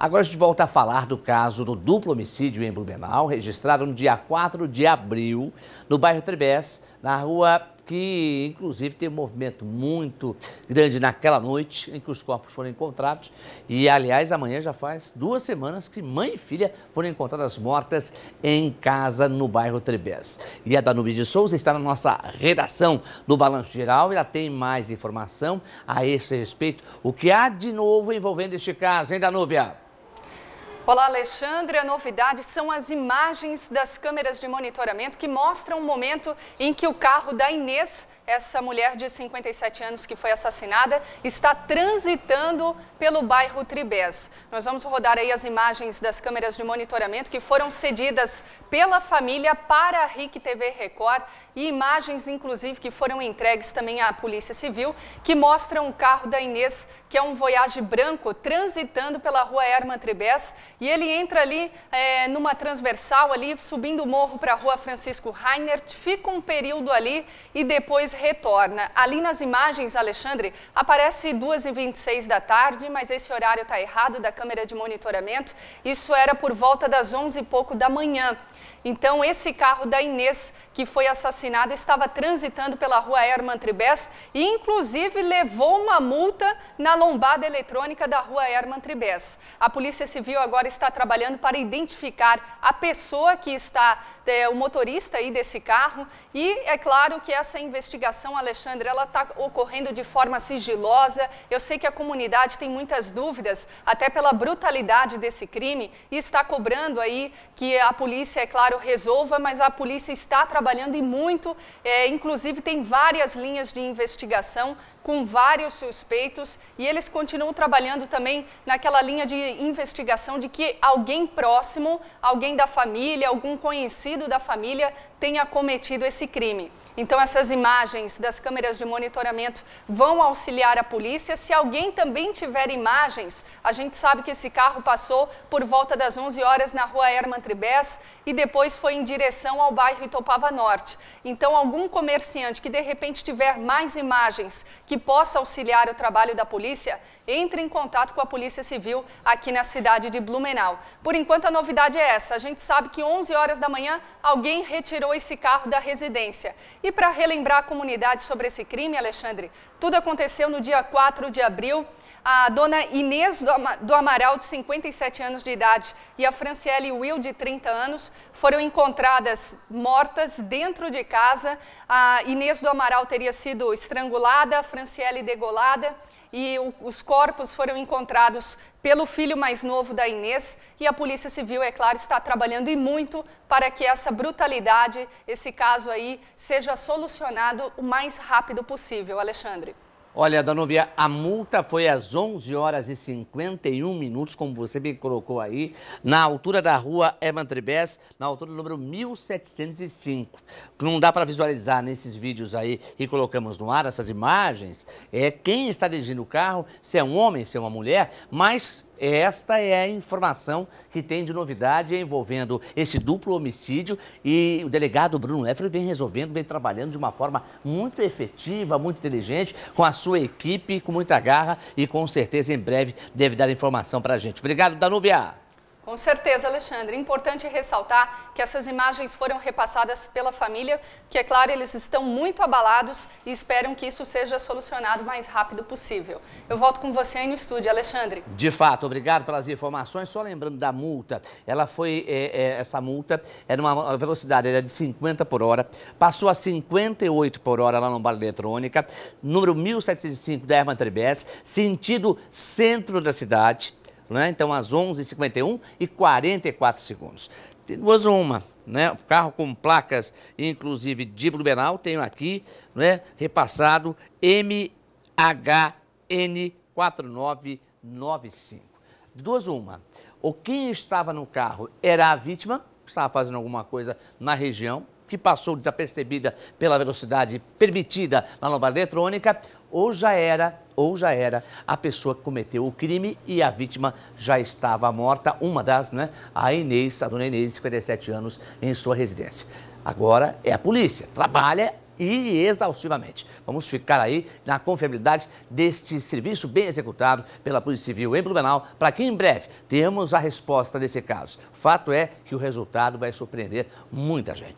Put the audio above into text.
Agora a gente volta a falar do caso do duplo homicídio em Blumenau, registrado no dia 4 de abril, no bairro Trebés, na rua que inclusive teve um movimento muito grande naquela noite em que os corpos foram encontrados. E, aliás, amanhã já faz duas semanas que mãe e filha foram encontradas mortas em casa no bairro Trebés. E a Danube de Souza está na nossa redação do Balanço Geral. Ela tem mais informação a esse respeito. O que há de novo envolvendo este caso, hein, Danúbia? Olá, Alexandre. A novidade são as imagens das câmeras de monitoramento que mostram o momento em que o carro da Inês essa mulher de 57 anos que foi assassinada está transitando pelo bairro Tribés. Nós vamos rodar aí as imagens das câmeras de monitoramento que foram cedidas pela família para a RIC TV Record e imagens, inclusive, que foram entregues também à Polícia Civil, que mostram o carro da Inês, que é um Voyage branco, transitando pela rua Herman Tribés e ele entra ali é, numa transversal ali, subindo o morro para a rua Francisco Reinert, fica um período ali e depois retorna. Ali nas imagens, Alexandre, aparece 2h26 da tarde, mas esse horário está errado da câmera de monitoramento. Isso era por volta das 11 e pouco da manhã. Então, esse carro da Inês, que foi assassinado estava transitando pela rua Herman Tribés e, inclusive, levou uma multa na lombada eletrônica da rua Herman Tribés. A Polícia Civil agora está trabalhando para identificar a pessoa que está, é, o motorista aí desse carro, e é claro que essa investigação investigação, Alexandre, ela está ocorrendo de forma sigilosa. Eu sei que a comunidade tem muitas dúvidas, até pela brutalidade desse crime, e está cobrando aí que a polícia, é claro, resolva, mas a polícia está trabalhando e muito. É, inclusive, tem várias linhas de investigação com vários suspeitos e eles continuam trabalhando também naquela linha de investigação de que alguém próximo, alguém da família, algum conhecido da família tenha cometido esse crime. Então, essas imagens das câmeras de monitoramento vão auxiliar a polícia. Se alguém também tiver imagens, a gente sabe que esse carro passou por volta das 11 horas na rua Herman Tribés e depois foi em direção ao bairro Itopava Norte. Então, algum comerciante que de repente tiver mais imagens que possa auxiliar o trabalho da polícia, entre em contato com a Polícia Civil aqui na cidade de Blumenau. Por enquanto, a novidade é essa. A gente sabe que 11 horas da manhã alguém retirou esse carro da residência. E e para relembrar a comunidade sobre esse crime, Alexandre, tudo aconteceu no dia 4 de abril. A dona Inês do Amaral, de 57 anos de idade, e a Franciele Will, de 30 anos, foram encontradas mortas dentro de casa. A Inês do Amaral teria sido estrangulada, a Franciele degolada e os corpos foram encontrados pelo filho mais novo da Inês e a Polícia Civil, é claro, está trabalhando e muito para que essa brutalidade, esse caso aí, seja solucionado o mais rápido possível. Alexandre. Olha, Danubia, a multa foi às 11 horas e 51 minutos, como você me colocou aí, na altura da rua Eman Tribes, na altura do número 1705. não dá para visualizar nesses vídeos aí e colocamos no ar essas imagens é quem está dirigindo o carro, se é um homem, se é uma mulher, mas esta é a informação que tem de novidade envolvendo esse duplo homicídio e o delegado Bruno Leffler vem resolvendo, vem trabalhando de uma forma muito efetiva, muito inteligente, com a sua equipe, com muita garra e com certeza em breve deve dar informação para a gente. Obrigado, Danúbia! Com certeza, Alexandre. Importante ressaltar que essas imagens foram repassadas pela família, que é claro, eles estão muito abalados e esperam que isso seja solucionado o mais rápido possível. Eu volto com você aí no estúdio, Alexandre. De fato, obrigado pelas informações. Só lembrando da multa, ela foi, é, é, essa multa era é uma velocidade, era é de 50 por hora, passou a 58 por hora lá no Vale Eletrônica, número 1705 da Erma 3 sentido centro da cidade né? Então, às 11h51 e 44 segundos. duas ou uma, né? Carro com placas, inclusive de Blumenau, tenho aqui, né? Repassado MHN4995. Duas ou uma. O quem estava no carro era a vítima, estava fazendo alguma coisa na região, que passou desapercebida pela velocidade permitida na lombada eletrônica, ou já era, ou já era a pessoa que cometeu o crime e a vítima já estava morta, uma das, né? A Inês, a dona Inês, 57 anos, em sua residência. Agora é a polícia, trabalha e exaustivamente. Vamos ficar aí na confiabilidade deste serviço bem executado pela Polícia Civil em Blumenau, para que em breve tenhamos a resposta desse caso. O fato é que o resultado vai surpreender muita gente.